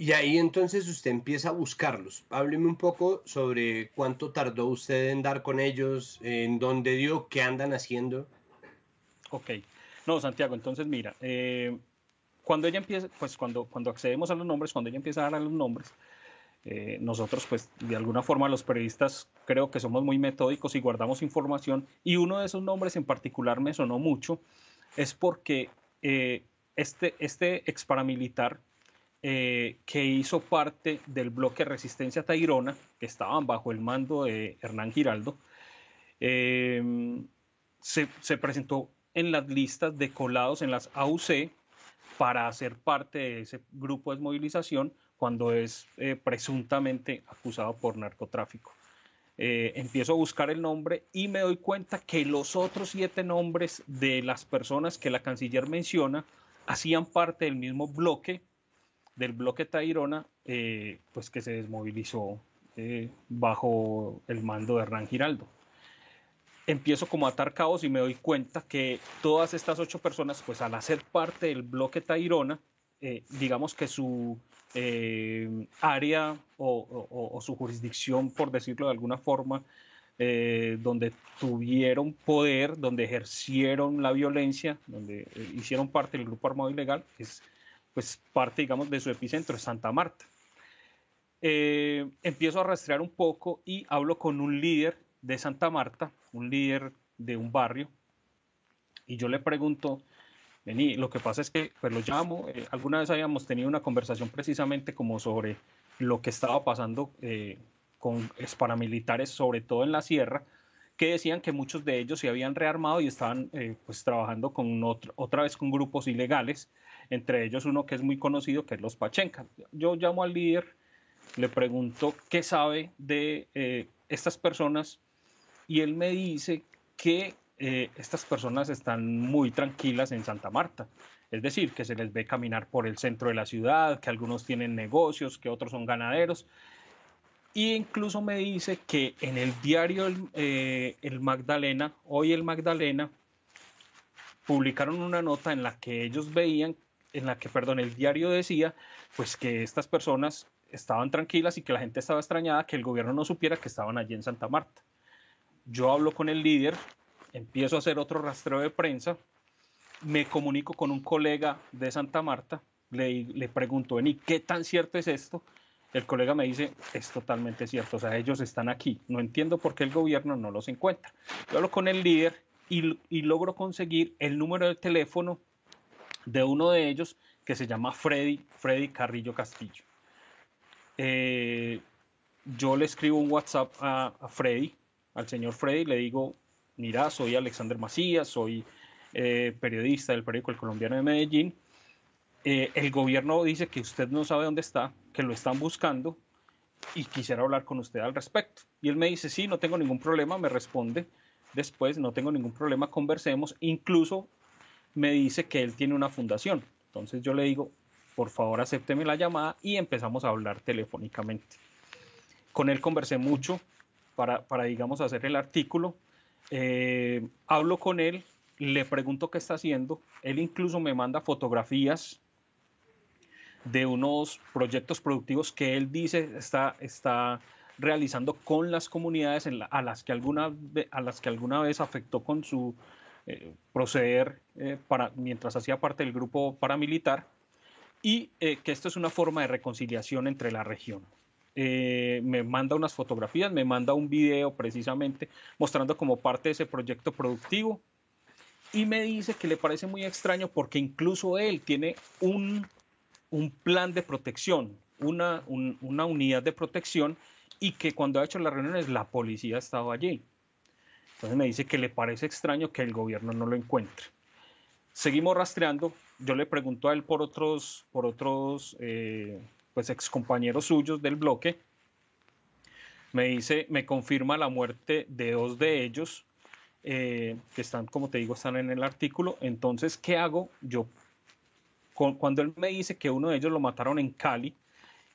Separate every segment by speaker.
Speaker 1: Y ahí entonces usted empieza a buscarlos. Hábleme un poco sobre cuánto tardó usted en dar con ellos, en dónde dio, qué andan haciendo. Ok.
Speaker 2: No, Santiago, entonces mira, eh, cuando ella empieza, pues cuando, cuando accedemos a los nombres, cuando ella empieza a dar a los nombres, eh, nosotros pues de alguna forma los periodistas creo que somos muy metódicos y guardamos información y uno de esos nombres en particular me sonó mucho, es porque eh, este, este ex paramilitar eh, que hizo parte del bloque Resistencia Tairona, que estaban bajo el mando de Hernán Giraldo, eh, se, presentó en las listas de colados en las AUC para hacer parte de ese grupo de movilización cuando es eh, presuntamente acusado por narcotráfico. empiezo a buscar el nombre y me doy cuenta que los otros siete nombres de las personas que la canciller menciona hacían parte del mismo bloque del bloque Tairona, eh, pues que se desmovilizó eh, bajo el mando de Hernán Giraldo. Empiezo como a atar caos y me doy cuenta que todas estas ocho personas, pues al hacer parte del bloque Tairona, eh, digamos que su área o, o, su jurisdicción, por decirlo de alguna forma, donde tuvieron poder, donde ejercieron la violencia, donde hicieron parte del grupo armado ilegal, es pues parte, digamos, de su epicentro es Santa Marta. Eh, empiezo a rastrear un poco y hablo con un líder de Santa Marta, un líder de un barrio, y yo le pregunto, vení, lo que pasa es que pues lo llamo, eh, alguna vez habíamos tenido una conversación precisamente como sobre lo que estaba pasando eh, con paramilitares, sobre todo en la sierra, que decían que muchos de ellos se habían rearmado y estaban pues trabajando con otra vez con grupos ilegales entre ellos uno que es muy conocido, que es los Pachenca. Yo llamo al líder, le pregunto qué sabe de eh, estas personas y él me dice que eh, estas personas están muy tranquilas en Santa Marta. Es decir, que se les ve caminar por el centro de la ciudad, que algunos tienen negocios, que otros son ganaderos. Y incluso me dice que en el diario el, eh, Magdalena, hoy el Magdalena, publicaron una nota en la que ellos veían en la que, perdón, el diario decía, pues que estas personas estaban tranquilas y que la gente estaba extrañada que el gobierno no supiera que estaban allí en Santa Marta. Yo hablo con el líder, empiezo a hacer otro rastreo de prensa, me comunico con un colega de Santa Marta, le, le pregunto, ¿qué tan cierto es esto? El colega me dice, es totalmente cierto, o sea, ellos están aquí, no entiendo por qué el gobierno no los encuentra. Yo hablo con el líder y, y logro conseguir el número de teléfono de uno de ellos que se llama Freddy, Freddy Carrillo Castillo. Eh, yo le escribo un WhatsApp a, Freddy, al señor Freddy, le digo, mira, soy Alexander Macías, soy eh, periodista del periódico El Colombiano de Medellín. Eh, el gobierno dice que usted no sabe dónde está, que lo están buscando y quisiera hablar con usted al respecto. Y él me dice, sí, no tengo ningún problema, me responde después, no tengo ningún problema, conversemos. Incluso me dice que él tiene una fundación. Entonces yo le digo, por favor, acépteme la llamada y empezamos a hablar telefónicamente. Con él conversé mucho para, para digamos, hacer el artículo. Eh, hablo con él, le pregunto qué está haciendo. Él incluso me manda fotografías de unos proyectos productivos que él dice está, está realizando con las comunidades a, las que alguna, a las que alguna vez afectó con su eh, proceder eh, para, mientras hacía parte del grupo paramilitar y eh, que esto es una forma de reconciliación entre la región. me manda unas fotografías, me manda un video precisamente mostrando como parte de ese proyecto productivo y me dice que le parece muy extraño porque incluso él tiene un, plan de protección, una, una unidad de protección y que cuando ha hecho las reuniones la policía ha estado allí. Entonces me dice que le parece extraño que el gobierno no lo encuentre. Seguimos rastreando. Yo le pregunto a él por otros, por otros eh, pues excompañeros suyos del bloque. Me dice, me confirma la muerte de dos de ellos, eh, que están, como te digo, están en el artículo. Entonces, ¿qué hago? Yo, cuando él me dice que uno de ellos lo mataron en Cali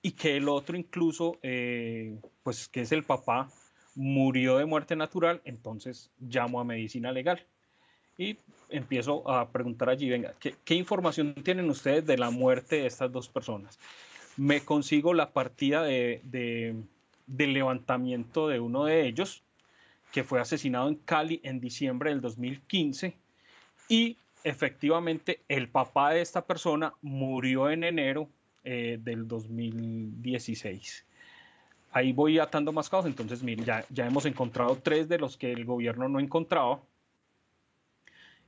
Speaker 2: y que el otro incluso, eh, pues que es el papá, murió de muerte natural, entonces llamo a medicina legal. Y empiezo a preguntar allí, venga, ¿qué, información tienen ustedes de la muerte de estas dos personas? Me consigo la partida del levantamiento de uno de ellos, que fue asesinado en Cali en diciembre del 2015, y efectivamente el papá de esta persona murió en enero eh, del 2016 ahí voy atando más caos, Entonces, miren, ya, ya hemos encontrado tres de los que el gobierno no encontraba.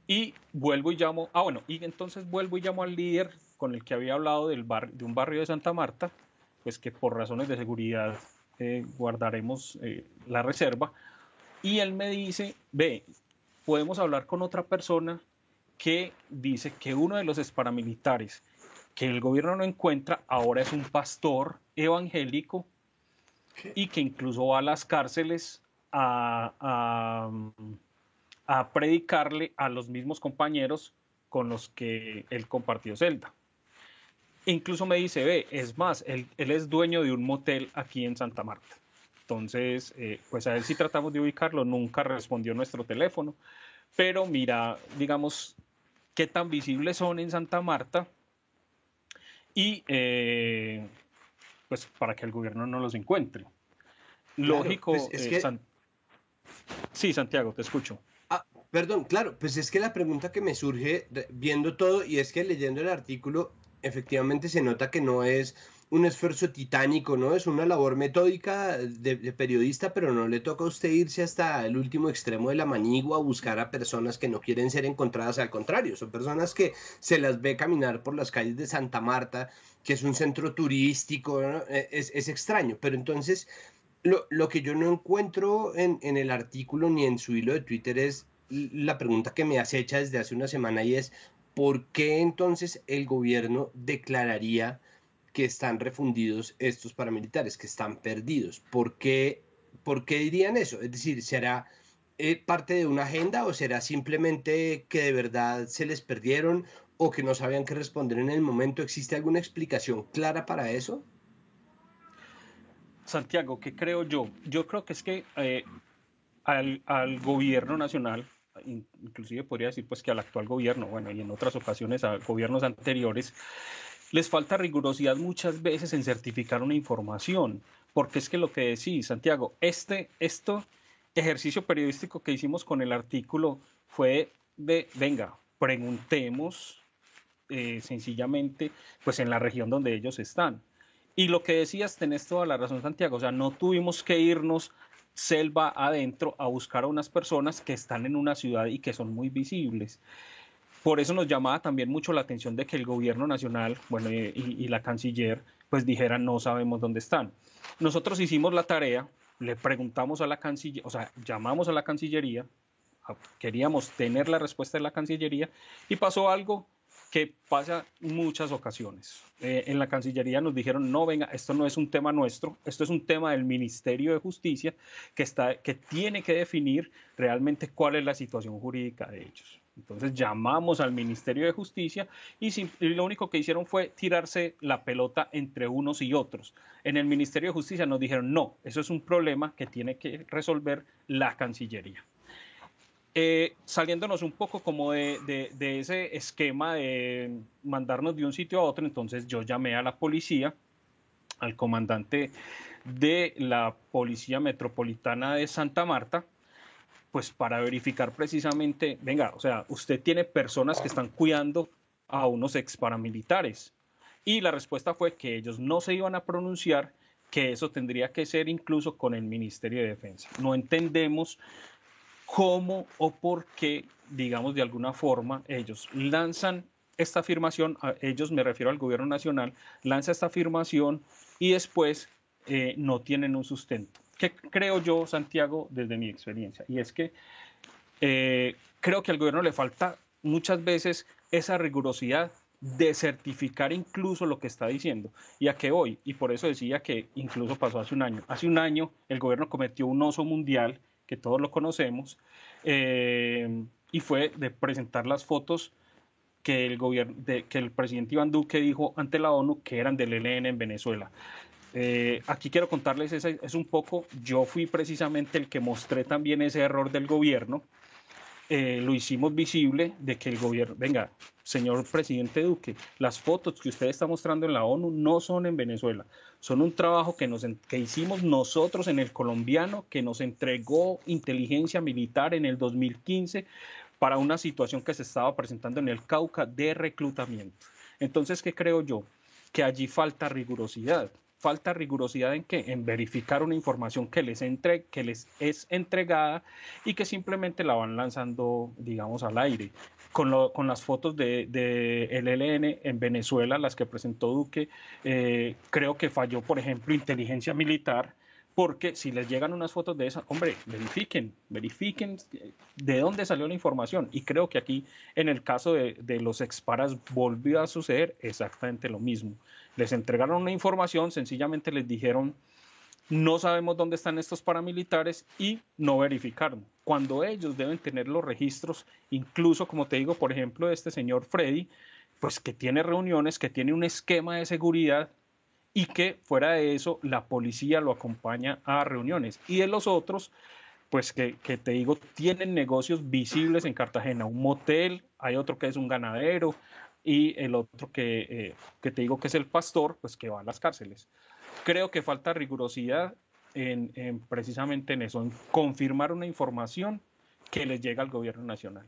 Speaker 2: Y vuelvo y llamo, ah bueno, y entonces vuelvo y llamo al líder con el que había hablado del bar, de un barrio de Santa Marta, pues que por razones de seguridad eh, guardaremos eh, la reserva. Y él me dice, ve, podemos hablar con otra persona que dice que uno de los paramilitares que el gobierno no encuentra ahora es un pastor evangélico y que incluso va a las cárceles a, predicarle a los mismos compañeros con los que él compartió celda. Incluso me dice, ve, es más, él, él es dueño de un motel aquí en Santa Marta. Entonces, eh, pues a ver si tratamos de ubicarlo, nunca respondió nuestro teléfono, pero mira, digamos, qué tan visibles son en Santa Marta y eh, pues, para que el gobierno no los encuentre. Lógico, pues, es eh, que...
Speaker 1: sí, Santiago, te escucho. Ah, perdón, claro, pues es que la pregunta que me surge viendo todo y es que leyendo el artículo, efectivamente se nota que no es un esfuerzo titánico, ¿no? Es una labor metódica de, periodista, pero no le toca a usted irse hasta el último extremo de la manigua a buscar a personas que no quieren ser encontradas, al contrario, son personas que se las ve caminar por las calles de Santa Marta, que es un centro turístico, e, es, extraño, pero entonces lo, que yo no encuentro en, el artículo ni en su hilo de Twitter es la pregunta que me hace desde hace una semana y es, ¿por qué entonces el gobierno declararía que están refundidos estos paramilitares, que están perdidos. ¿Por qué, por qué dirían eso? Es decir, ¿será eh, parte de una agenda o será simplemente que de verdad se les perdieron o que no sabían qué responder en el momento? ¿Existe alguna explicación clara para eso?
Speaker 2: Santiago, ¿qué creo yo? Yo creo que es que eh, al, gobierno nacional, inclusive podría decir pues que al actual gobierno, bueno, y en otras ocasiones a gobiernos anteriores, les falta rigurosidad muchas veces en certificar una información, porque es que lo que decís, Santiago, este, esto ejercicio periodístico que hicimos con el artículo fue de, venga, preguntemos eh, sencillamente, pues en la región donde ellos están. Y lo que decías, tenés toda la razón, Santiago, o sea, no tuvimos que irnos selva adentro a buscar a unas personas que están en una ciudad y que son muy visibles. Por eso nos llamaba también mucho la atención de que el gobierno nacional bueno, y, la canciller pues dijeran no sabemos dónde están. Nosotros hicimos la tarea, le preguntamos a la cancillería, o sea, llamamos a la cancillería, queríamos tener la respuesta de la Cancillería y pasó algo que pasa muchas ocasiones. Eh, en la Cancillería nos dijeron, no, venga, esto no es un tema nuestro, esto es un tema del Ministerio de Justicia que, está, que tiene que definir realmente cuál es la situación jurídica de ellos. Entonces llamamos al Ministerio de Justicia y, lo único que hicieron fue tirarse la pelota entre unos y otros. En el Ministerio de Justicia nos dijeron, no, eso es un problema que tiene que resolver la Cancillería. Eh, saliéndonos un poco como de ese esquema de mandarnos de un sitio a otro, entonces yo llamé a la policía, al comandante de la Policía Metropolitana de Santa Marta, pues para verificar precisamente, venga, o sea, usted tiene personas que están cuidando a unos ex paramilitares. Y la respuesta fue que ellos no se iban a pronunciar, que eso tendría que ser incluso con el Ministerio de Defensa. No entendemos cómo o por qué, digamos, de alguna forma ellos lanzan esta afirmación, ellos me refiero al gobierno nacional, lanza esta afirmación y después eh, no tienen un sustento que creo yo, Santiago, desde mi experiencia, y es que eh, creo que al gobierno le falta muchas veces esa rigurosidad de certificar incluso lo que está diciendo. ¿Y a qué voy? Y por eso decía que incluso pasó hace un año. Hace un año el gobierno cometió un oso mundial, que todos lo conocemos, eh, y fue de presentar las fotos que el, gobierno, de, que el presidente Iván Duque dijo ante la ONU que eran del ELN en Venezuela. Eh, aquí quiero contarles, es, un poco, yo fui precisamente el que mostré también ese error del gobierno, eh, lo hicimos visible de que el gobierno, venga, señor presidente Duque, las fotos que usted está mostrando en la ONU no son en Venezuela, son un trabajo que, nos, que hicimos nosotros en el colombiano, que nos entregó inteligencia militar en el 2015 para una situación que se estaba presentando en el Cauca de reclutamiento. Entonces, ¿qué creo yo? Que allí falta rigurosidad falta rigurosidad en que en verificar una información que les entre, que les es entregada y que simplemente la van lanzando, digamos, al aire. Con, las fotos de, de ln en Venezuela, las que presentó Duque, eh, creo que falló, por ejemplo, inteligencia militar porque si les llegan unas fotos de esas, hombre, verifiquen, verifiquen eh, de dónde salió la información. Y creo que aquí, en el caso de, los los exparas, volvió a suceder exactamente lo mismo. Les entregaron una información, sencillamente les dijeron, no sabemos dónde están estos paramilitares y no verificaron. Cuando ellos deben tener los registros, incluso como te digo, por ejemplo, este señor Freddy, pues que tiene reuniones, que tiene un esquema de seguridad y que fuera de eso la policía lo acompaña a reuniones. Y de los otros, pues que, que, te digo, tienen negocios visibles en Cartagena, un motel, hay otro que es un ganadero y el otro que, eh, te digo que es el pastor, pues que va a las cárceles. Creo que falta rigurosidad precisamente en eso, en confirmar una información que les llega al gobierno nacional.